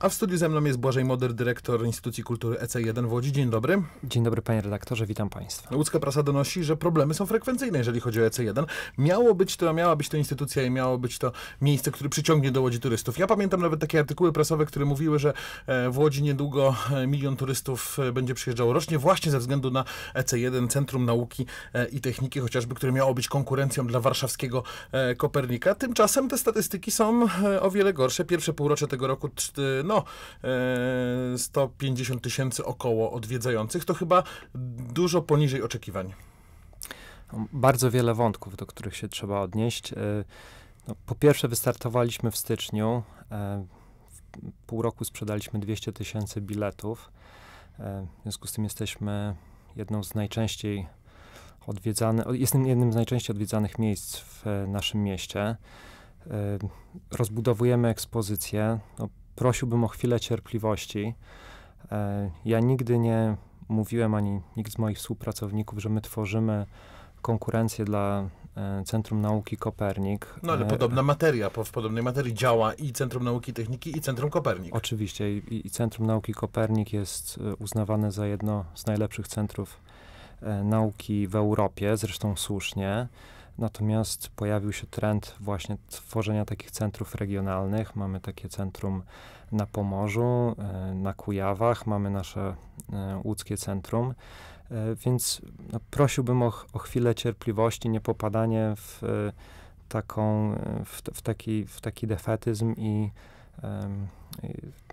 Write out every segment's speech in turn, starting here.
A w studiu ze mną jest Błażej Moder, dyrektor Instytucji Kultury EC1 w Łodzi. Dzień dobry. Dzień dobry panie redaktorze, witam państwa. Łódzka prasa donosi, że problemy są frekwencyjne, jeżeli chodzi o EC1. Miało być to, miała być to instytucja i miało być to miejsce, które przyciągnie do Łodzi turystów. Ja pamiętam nawet takie artykuły prasowe, które mówiły, że e, w Łodzi niedługo e, milion turystów e, będzie przyjeżdżało rocznie właśnie ze względu na EC1, Centrum Nauki i Techniki chociażby, które miało być konkurencją dla warszawskiego Kopernika. Tymczasem te statystyki są o wiele gorsze. Pierwsze półrocze tego roku no 150 e, tysięcy około odwiedzających, to chyba dużo poniżej oczekiwań. Bardzo wiele wątków, do których się trzeba odnieść. E, no, po pierwsze, wystartowaliśmy w styczniu. E, w pół roku sprzedaliśmy 200 tysięcy biletów. W związku z tym jesteśmy jedną z najczęściej odwiedzanych, jestem jednym z najczęściej odwiedzanych miejsc w naszym mieście. Rozbudowujemy ekspozycję. No, prosiłbym o chwilę cierpliwości. E, ja nigdy nie mówiłem, ani nikt z moich współpracowników, że my tworzymy konkurencję dla e, Centrum Nauki Kopernik. No ale e, podobna materia, po, w podobnej materii działa i Centrum Nauki Techniki i Centrum Kopernik. Oczywiście i Centrum Nauki Kopernik jest uznawane za jedno z najlepszych centrów nauki w Europie, zresztą słusznie. Natomiast pojawił się trend właśnie tworzenia takich centrów regionalnych. Mamy takie centrum na Pomorzu, e, na Kujawach, mamy nasze e, łódzkie centrum. E, więc no, prosiłbym o, o chwilę cierpliwości, nie popadanie w taką, w, w, taki, w taki defetyzm i, i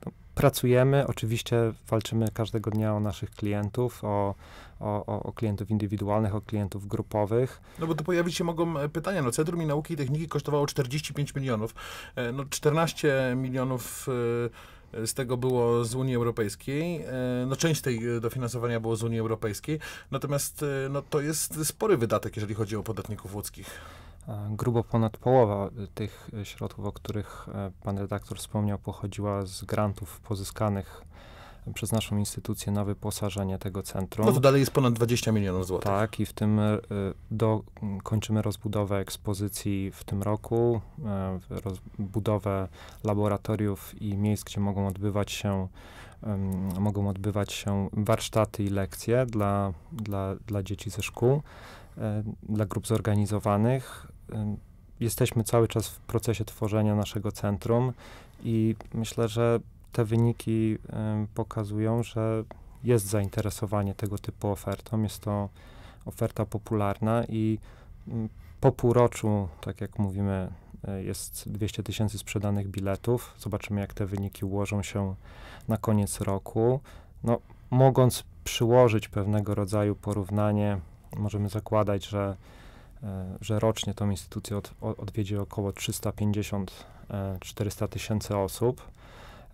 no, Pracujemy, oczywiście walczymy każdego dnia o naszych klientów, o, o, o, klientów indywidualnych, o klientów grupowych. No bo tu pojawić się mogą e, pytania. No, Centrum Nauki i Techniki kosztowało 45 milionów. E, no 14 milionów e, z tego było z Unii Europejskiej. No, część tej dofinansowania było z Unii Europejskiej. Natomiast no, to jest spory wydatek, jeżeli chodzi o podatników łódzkich. Grubo ponad połowa e, tych e, środków, o których e, pan redaktor wspomniał, pochodziła z grantów pozyskanych przez naszą instytucję na wyposażenie tego centrum. No to dalej jest ponad 20 milionów złotych. Tak, i w tym do, kończymy rozbudowę ekspozycji w tym roku, rozbudowę laboratoriów i miejsc, gdzie mogą odbywać się mogą odbywać się warsztaty i lekcje dla, dla, dla dzieci ze szkół, dla grup zorganizowanych. jesteśmy cały czas w procesie tworzenia naszego centrum i myślę, że te wyniki pokazują, że jest zainteresowanie tego typu ofertą. Jest to oferta popularna i po półroczu, tak jak mówimy, E, jest 200 tysięcy sprzedanych biletów. Zobaczymy, jak te wyniki ułożą się na koniec roku. No, mogąc przyłożyć pewnego rodzaju porównanie, możemy zakładać, że, e, że rocznie tą instytucję od, odwiedzi około 350-400 e, tysięcy osób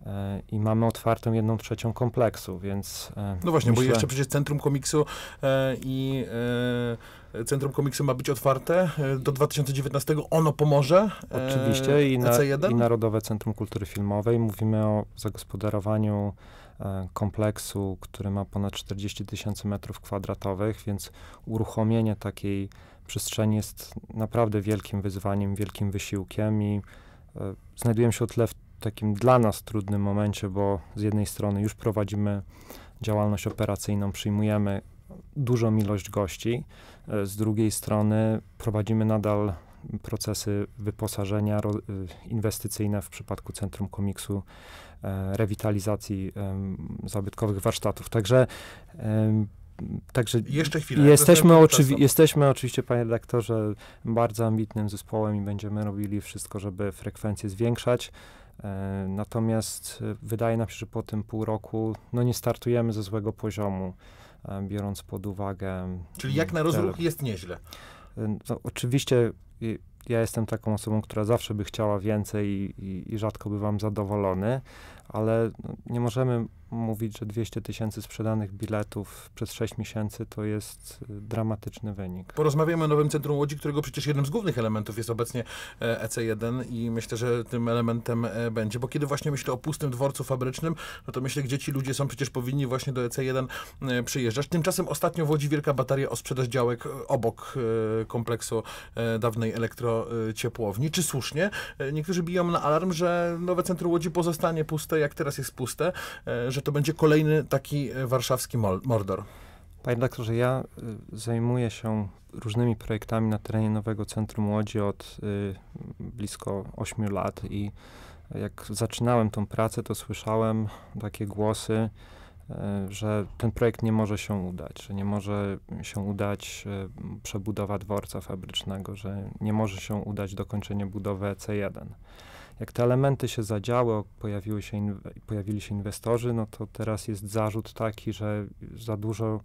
E, i mamy otwartą jedną trzecią kompleksu, więc... E, no właśnie, myślę... bo jeszcze przecież Centrum Komiksu e, i Centrum Komiksu ma być otwarte do 2019. Ono pomoże. Oczywiście i, na, i Narodowe Centrum Kultury Filmowej. Mówimy o zagospodarowaniu kompleksu, który ma ponad 40 tysięcy metrów kwadratowych, więc uruchomienie takiej przestrzeni jest naprawdę wielkim wyzwaniem, wielkim wysiłkiem i znajdujemy się o tyle w takim dla nas trudnym momencie, bo z jednej strony już prowadzimy działalność operacyjną, przyjmujemy dużą ilość gości, e, z drugiej strony prowadzimy nadal procesy wyposażenia e, inwestycyjne w przypadku Centrum Komiksu, e, rewitalizacji zabytkowych warsztatów. Także Także Jeszcze chwilę. Jesteśmy, oczywi- jesteśmy oczywiście, panie redaktorze, bardzo ambitnym zespołem i będziemy robili wszystko, żeby frekwencję zwiększać. E, natomiast e, wydaje nam się, że po tym pół roku no nie startujemy ze złego poziomu, e, biorąc pod uwagę. Czyli jak na rozruch jest nieźle. No, oczywiście ja jestem taką osobą, która zawsze by chciała więcej i, i, i rzadko bywam zadowolony, ale no, nie możemy mówić, że 200 tysięcy sprzedanych biletów przez 6 miesięcy to jest y, dramatyczny wynik. Porozmawiamy o nowym Centrum Łodzi, którego przecież jednym z głównych elementów jest obecnie EC1 e i myślę, że tym elementem e, będzie, bo kiedy właśnie myślę o pustym dworcu fabrycznym, no to myślę, gdzie ci ludzie są przecież powinni właśnie do EC1 e, przyjeżdżać. Tymczasem ostatnio w Łodzi wielka bateria o sprzedaż działek obok kompleksu dawnej elektrociepłowni. Czy słusznie? Niektórzy biją na alarm, że nowe Centrum Łodzi pozostanie puste, jak teraz jest puste, że to będzie kolejny taki e, warszawski mordor. Panie doktorze, ja y, zajmuję się różnymi projektami na terenie Nowego Centrum Młodzi od y, blisko 8 lat i e, jak zaczynałem tą pracę, to słyszałem takie głosy, e, że ten projekt nie może się udać, że nie może się udać przebudowa dworca fabrycznego, że nie może się udać dokończenie budowy c 1 jak te elementy się zadziały, pojawiły się pojawili się inwestorzy, no to teraz jest zarzut taki, że za dużo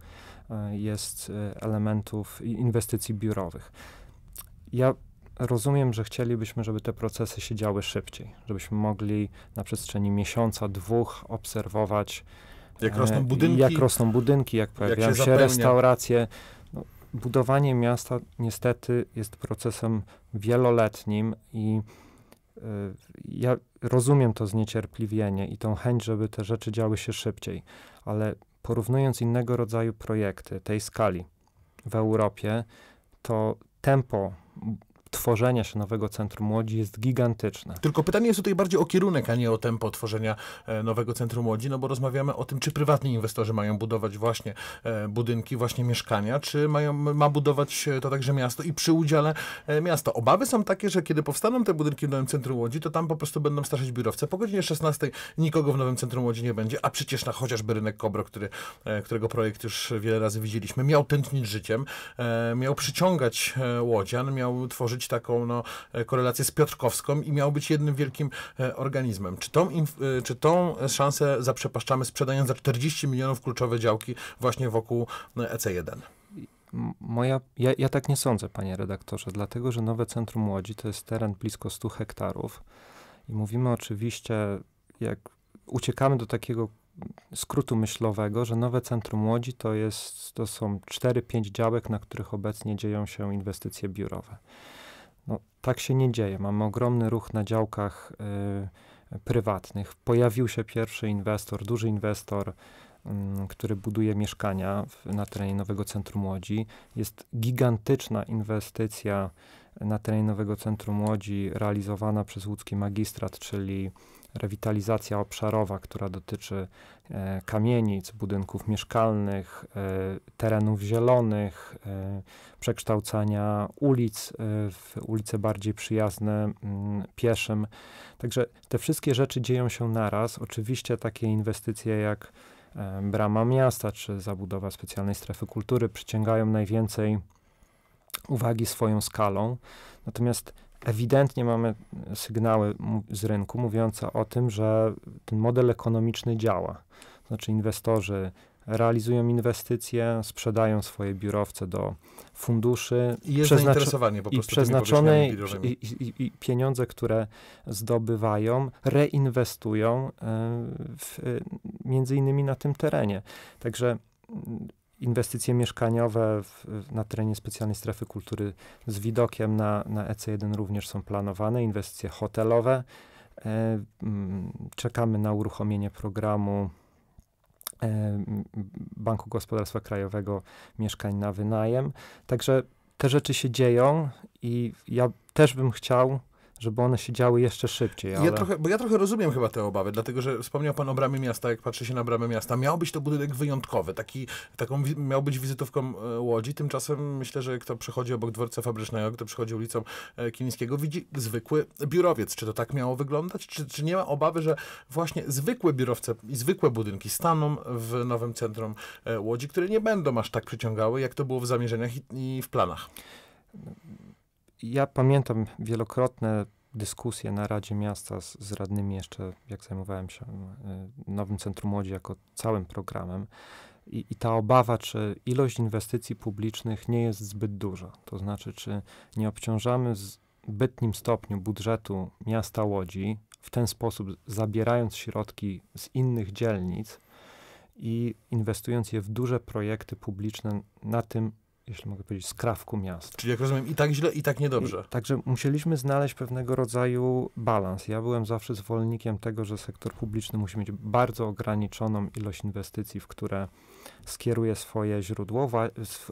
e, jest e, elementów inwestycji biurowych. Ja rozumiem, że chcielibyśmy, żeby te procesy się działy szybciej, żebyśmy mogli na przestrzeni miesiąca, dwóch obserwować, jak e, rosną budynki, jak, rosną budynki, jak pojawiają jak się, się restauracje. No, budowanie miasta niestety jest procesem wieloletnim i Y, ja rozumiem to zniecierpliwienie i tą chęć, żeby te rzeczy działy się szybciej, ale porównując innego rodzaju projekty tej skali w Europie, to tempo tworzenia się nowego Centrum Młodzi jest gigantyczne. Tylko pytanie jest tutaj bardziej o kierunek, a nie o tempo tworzenia e, nowego Centrum Młodzi, no bo rozmawiamy o tym, czy prywatni inwestorzy mają budować właśnie e, budynki, właśnie mieszkania, czy mają, ma budować e, to także miasto i przy udziale miasta. Obawy są takie, że kiedy powstaną te budynki w Nowym Centrum młodzi, to tam po prostu będą straszyć biurowce. Po godzinie 16 nikogo w Nowym Centrum młodzi nie będzie, a przecież na chociażby rynek Kobro, który, którego projekt już wiele razy widzieliśmy, miał tętnić życiem, miał przyciągać łodzian, miał tworzyć taką no, e, korelację z Piotrkowską i miał być jednym wielkim e, organizmem. Czy tą, e, czy tą szansę zaprzepaszczamy sprzedając za 40 milionów kluczowe działki właśnie wokół no, EC1? Moja, ja, ja tak nie sądzę, panie redaktorze, dlatego że Nowe Centrum młodzi to jest teren blisko 100 hektarów i mówimy oczywiście, jak uciekamy do takiego skrótu myślowego, że nowe centrum młodzi to, jest, to są 4-5 działek, na których obecnie dzieją się inwestycje biurowe. No, tak się nie dzieje. Mamy ogromny ruch na działkach y, prywatnych. Pojawił się pierwszy inwestor, duży inwestor, y, który buduje mieszkania w, na terenie Nowego Centrum młodzi. Jest gigantyczna inwestycja na terenie Nowego Centrum młodzi realizowana przez łódzki magistrat, czyli rewitalizacja obszarowa, która dotyczy e, kamienic, budynków mieszkalnych, e, terenów zielonych, e, przekształcania ulic e, w ulice bardziej przyjazne m, pieszym. Także te wszystkie rzeczy dzieją się naraz. Oczywiście takie inwestycje jak e, brama miasta czy zabudowa specjalnej strefy kultury przyciągają najwięcej uwagi swoją skalą. Natomiast ewidentnie mamy sygnały z rynku mówiące o tym, że ten model ekonomiczny działa. Znaczy inwestorzy realizują inwestycje, sprzedają swoje biurowce do funduszy. I jest zainteresowanie po prostu I przeznaczone i, i, i, pieniądze, które zdobywają, reinwestują e, w, e, między innymi na tym terenie. Także mm, inwestycje mieszkaniowe w, na terenie specjalnej strefy kultury z widokiem na, na EC1 również są planowane, inwestycje hotelowe. E, mm, czekamy na uruchomienie programu e, Banku Gospodarstwa Krajowego mieszkań na wynajem. Także te rzeczy się dzieją i ja też bym chciał, żeby one się działy jeszcze szybciej. Ale... Ja trochę, bo ja trochę rozumiem chyba te obawy, dlatego że wspomniał pan o bramie miasta, jak patrzy się na bramę miasta. Miał być to budynek wyjątkowy, taki, taką, miał być wizytówką e, Łodzi, tymczasem myślę, że kto przechodzi obok dworca fabrycznego, kto przechodzi ulicą e, Kilińskiego, widzi zwykły biurowiec. Czy to tak miało wyglądać? Czy, czy nie ma obawy, że właśnie zwykłe biurowce i zwykłe budynki staną w nowym centrum e, Łodzi, które nie będą aż tak przyciągały, jak to było w zamierzeniach i, i w planach? ja pamiętam wielokrotne dyskusje na Radzie Miasta z, z radnymi jeszcze, jak zajmowałem się e, Nowym Centrum Młodzi jako całym programem. I, I, ta obawa, czy ilość inwestycji publicznych nie jest zbyt duża. To znaczy, czy nie obciążamy w zbytnim stopniu budżetu miasta Łodzi, w ten sposób zabierając środki z innych dzielnic i inwestując je w duże projekty publiczne na tym jeśli mogę powiedzieć, skrawku miast. Czyli jak rozumiem, i tak źle, i tak niedobrze. I, także musieliśmy znaleźć pewnego rodzaju balans. Ja byłem zawsze zwolennikiem tego, że sektor publiczny musi mieć bardzo ograniczoną ilość inwestycji, w które skieruje swoje źródło,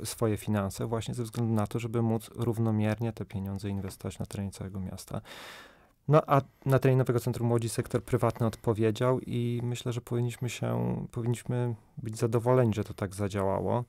swoje finanse, właśnie ze względu na to, żeby móc równomiernie te pieniądze inwestować na terenie całego miasta. No a na terenie Nowego Centrum Młodzi sektor prywatny odpowiedział i myślę, że powinniśmy się, powinniśmy być zadowoleni, że to tak zadziałało.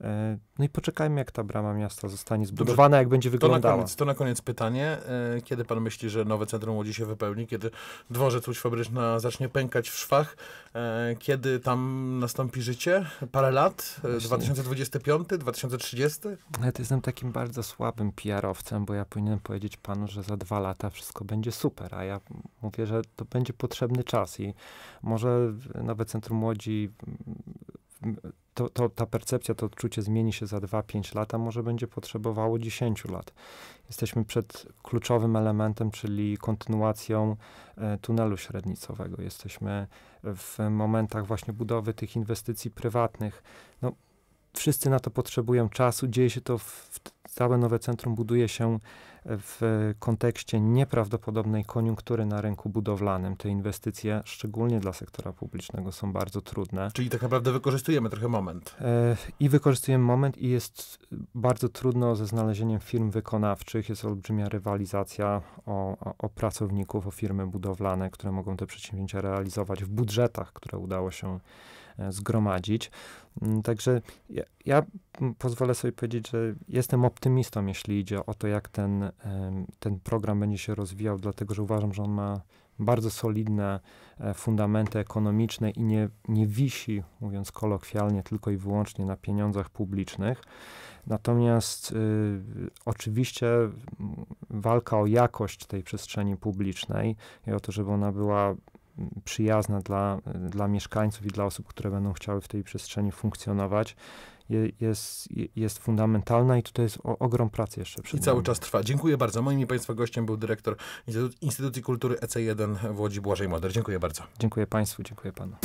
E, no i poczekajmy, jak ta brama miasta zostanie zbudowana, Dobrze, jak będzie wyglądała. To na, koniec, to na koniec pytanie. E, kiedy pan myśli, że nowe centrum Łodzi się wypełni? Kiedy dworzec Łódź Fabryczna zacznie pękać w szwach? E, kiedy tam nastąpi życie? Parę lat? Właśnie. 2025? 2030? Nawet jestem takim bardzo słabym PR-owcem, bo ja powinienem powiedzieć panu, że za dwa lata wszystko będzie super, a ja mówię, że to będzie potrzebny czas i może nowe centrum Łodzi to, to, ta percepcja, to odczucie zmieni się za 2-5 lat, a może będzie potrzebowało 10 lat. Jesteśmy przed kluczowym elementem, czyli kontynuacją e, tunelu średnicowego. Jesteśmy w momentach właśnie budowy tych inwestycji prywatnych. No, Wszyscy na to potrzebują czasu. Dzieje się to w, całe nowe centrum buduje się e, w kontekście nieprawdopodobnej koniunktury na rynku budowlanym. Te inwestycje, szczególnie dla sektora publicznego, są bardzo trudne. Czyli tak naprawdę wykorzystujemy trochę moment. E, I wykorzystujemy moment, i jest bardzo trudno ze znalezieniem firm wykonawczych. Jest olbrzymia rywalizacja o, o, o pracowników, o firmy budowlane, które mogą te przedsięwzięcia realizować w budżetach, które udało się E, zgromadzić. Mm, także ja, ja, pozwolę sobie powiedzieć, że jestem optymistą, jeśli idzie o to, jak ten, ten program będzie się rozwijał, dlatego że uważam, że on ma bardzo solidne e, fundamenty ekonomiczne i nie, nie wisi, mówiąc kolokwialnie, tylko i wyłącznie na pieniądzach publicznych. Natomiast y, oczywiście walka o jakość tej przestrzeni publicznej i o to, żeby ona była przyjazna dla, dla mieszkańców i dla osób, które będą chciały w tej przestrzeni funkcjonować, jest, jest fundamentalna i tutaj jest o, ogrom pracy jeszcze przed I cały czas trwa. Dziękuję bardzo. Moim i Państwa gościem był dyrektor Instytucji Kultury EC1 w Łodzi Błażej Moder. Dziękuję bardzo. Dziękuję Państwu, dziękuję Panu.